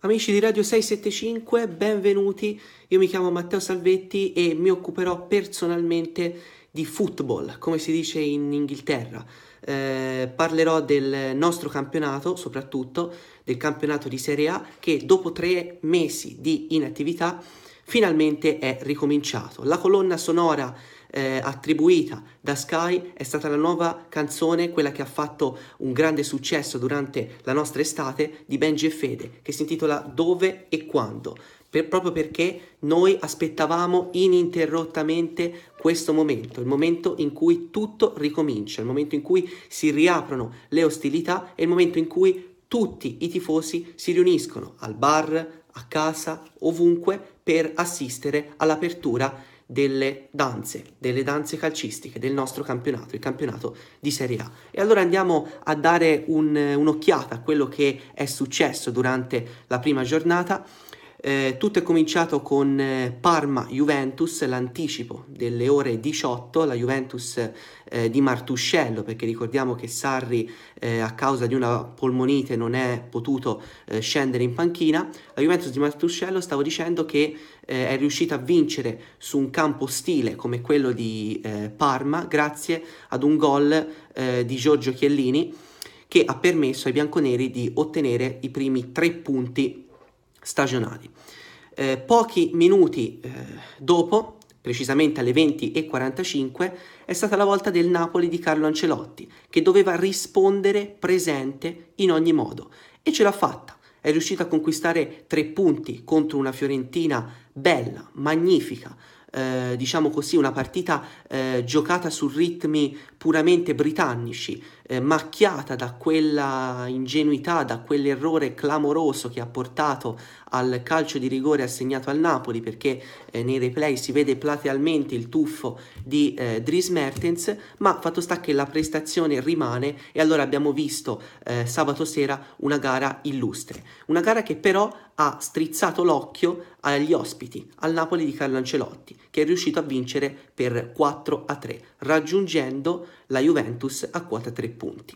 Amici di Radio 675, benvenuti. Io mi chiamo Matteo Salvetti e mi occuperò personalmente di football, come si dice in Inghilterra. Eh, parlerò del nostro campionato, soprattutto del campionato di Serie A, che dopo tre mesi di inattività finalmente è ricominciato. La colonna sonora eh, attribuita da Sky è stata la nuova canzone, quella che ha fatto un grande successo durante la nostra estate di Benji e Fede, che si intitola Dove e quando. Per, proprio perché noi aspettavamo ininterrottamente questo momento, il momento in cui tutto ricomincia, il momento in cui si riaprono le ostilità e il momento in cui tutti i tifosi si riuniscono al bar, a casa, ovunque per assistere all'apertura delle danze, delle danze calcistiche del nostro campionato, il campionato di Serie A. E allora andiamo a dare un, un'occhiata a quello che è successo durante la prima giornata eh, tutto è cominciato con eh, Parma-Juventus, l'anticipo delle ore 18, la Juventus eh, di Martuscello, perché ricordiamo che Sarri eh, a causa di una polmonite non è potuto eh, scendere in panchina. La Juventus di Martuscello, stavo dicendo che eh, è riuscita a vincere su un campo ostile come quello di Parma grazie ad un gol di Giorgio Chiellini che ha permesso ai bianconeri di ottenere i primi tre punti stagionali. Eh, pochi minuti eh, dopo, precisamente alle 20.45, è stata la volta del Napoli di Carlo Ancelotti, che doveva rispondere presente in ogni modo e ce l'ha fatta. È riuscito a conquistare tre punti contro una Fiorentina bella, magnifica, eh, diciamo così, una partita eh, giocata su ritmi puramente britannici, eh, macchiata da quella ingenuità, da quell'errore clamoroso che ha portato al calcio di rigore assegnato al Napoli, perché eh, nei replay si vede platealmente il tuffo di eh, Dries Mertens, ma fatto sta che la prestazione rimane e allora abbiamo visto eh, sabato sera una gara illustre, una gara che però ha strizzato l'occhio agli ospiti, al Napoli di Carlo Ancelotti, che è riuscito a vincere per 4 a 3, raggiungendo la Juventus a quota 3 punti.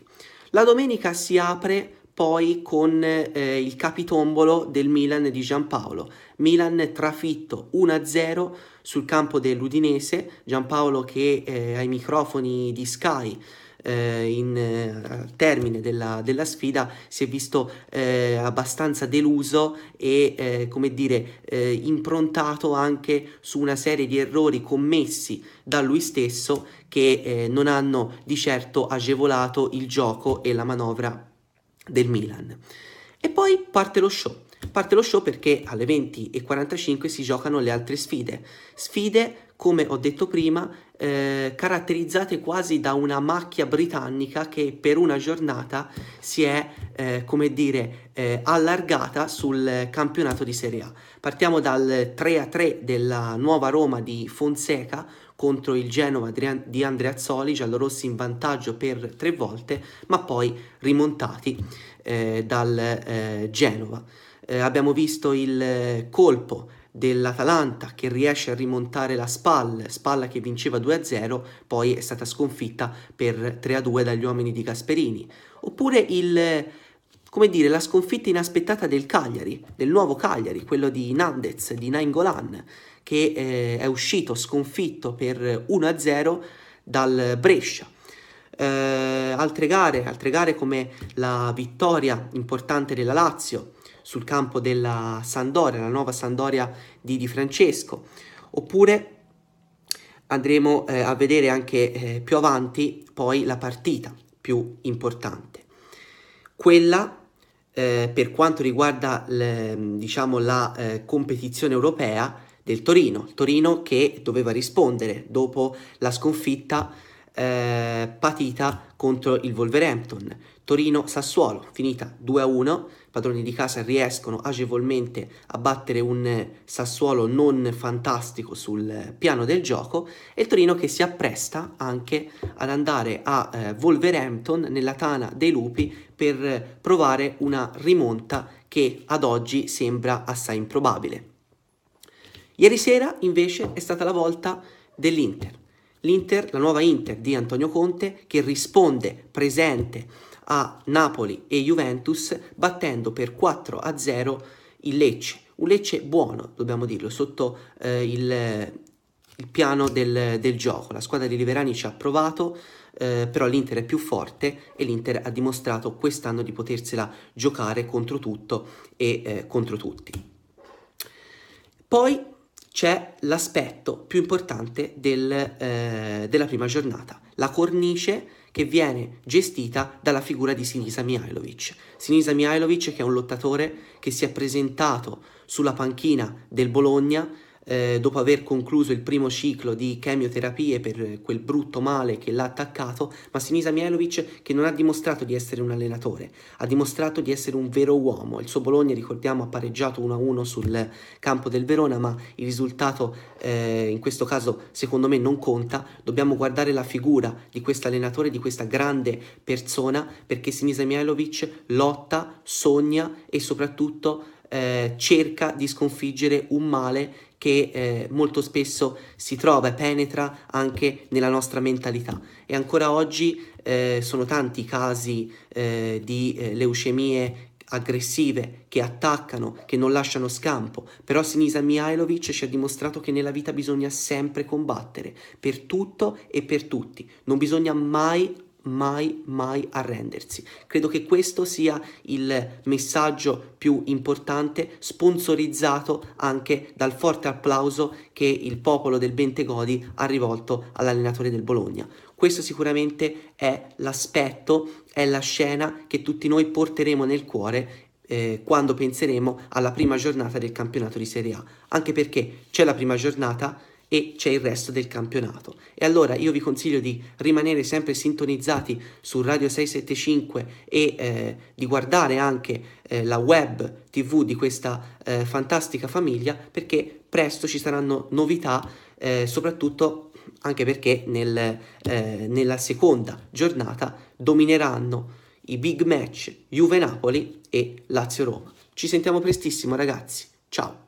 La domenica si apre poi con eh, il capitombolo del Milan di Giampaolo. Milan trafitto 1-0 sul campo dell'Udinese, Giampaolo che eh, ai microfoni di Sky eh, in, eh, al termine della, della, sfida si è visto eh, abbastanza deluso e eh, come dire eh, improntato anche su una serie di errori commessi da lui stesso che eh, non hanno di certo agevolato il gioco e la manovra del Milan. E poi parte lo show. Parte lo show perché alle 20.45 si giocano le altre sfide, sfide come ho detto prima, eh, caratterizzate quasi da una macchia britannica che per una giornata si è, eh, come dire, eh, allargata sul campionato di Serie A. Partiamo dal 3-3 della nuova Roma di Fonseca contro il Genova di Andrea Zoli, giallorossi in vantaggio per tre volte, ma poi rimontati eh, dal eh, Genova. Eh, abbiamo visto il colpo dell'Atalanta che riesce a rimontare la Spal, Spalla che vinceva 2-0, poi è stata sconfitta per 3-2 dagli uomini di Gasperini. Oppure il, come dire, la sconfitta inaspettata del Cagliari, del nuovo Cagliari, quello di Nandez, di Naingolan, che eh, è uscito sconfitto per 1-0 dal Brescia. Eh, altre, gare, altre gare come la vittoria importante della Lazio, sul campo della Sandoria, la nuova Sandoria di Di Francesco, oppure andremo eh, a vedere anche eh, più avanti poi la partita più importante, quella eh, per quanto riguarda l, diciamo, la eh, competizione europea del Torino, Torino che doveva rispondere dopo la sconfitta eh, patita contro il Wolverhampton. Torino-Sassuolo, finita 2-1, padroni di casa riescono agevolmente a battere un Sassuolo non fantastico sul piano del gioco e il Torino che si appresta anche ad andare a eh, Wolverhampton nella tana dei lupi per provare una rimonta che ad oggi sembra assai improbabile. Ieri sera invece è stata la volta dell'Inter l'Inter, la nuova Inter di Antonio Conte che risponde presente a Napoli e Juventus battendo per 4 a 0 il Lecce. Un Lecce buono, dobbiamo dirlo, sotto eh, il, il, piano del, del, gioco. La squadra di Riverani ci ha provato, eh, però l'Inter è più forte e l'Inter ha dimostrato quest'anno di potersela giocare contro tutto e eh, contro tutti. Poi c'è l'aspetto più importante del, eh, della prima giornata, la cornice che viene gestita dalla figura di Sinisa Mihailovic. Sinisa Mihailovic che è un lottatore che si è presentato sulla panchina del Bologna eh, dopo aver concluso il primo ciclo di chemioterapie per eh, quel brutto male che l'ha attaccato, ma Sinisa Mihailovic che non ha dimostrato di essere un allenatore, ha dimostrato di essere un vero uomo. Il suo Bologna, ricordiamo, ha pareggiato 1-1 sul campo del Verona, ma il risultato eh, in questo caso secondo me non conta. Dobbiamo guardare la figura di questo allenatore, di questa grande persona, perché Sinisa Mihailovic lotta, sogna e soprattutto eh, cerca di sconfiggere un male che eh, molto spesso si trova e penetra anche nella nostra mentalità. E ancora oggi eh, sono tanti i casi eh, di eh, leucemie aggressive che attaccano, che non lasciano scampo, però Sinisa Mihailovic ci ha dimostrato che nella vita bisogna sempre combattere, per tutto e per tutti, non bisogna mai mai, mai arrendersi. Credo che questo sia il messaggio più importante, sponsorizzato anche dal forte applauso che il popolo del Bentegodi ha rivolto all'allenatore del Bologna. Questo sicuramente è l'aspetto, è la scena che tutti noi porteremo nel cuore eh, quando penseremo alla prima giornata del campionato di Serie A, anche perché c'è la prima giornata, e c'è il resto del campionato. E allora io vi consiglio di rimanere sempre sintonizzati su Radio 675 e eh, di guardare anche eh, la web tv di questa eh, fantastica famiglia perché presto ci saranno novità, eh, soprattutto anche perché nel, eh, nella seconda giornata domineranno i big match Juve-Napoli e Lazio-Roma. Ci sentiamo prestissimo ragazzi, ciao!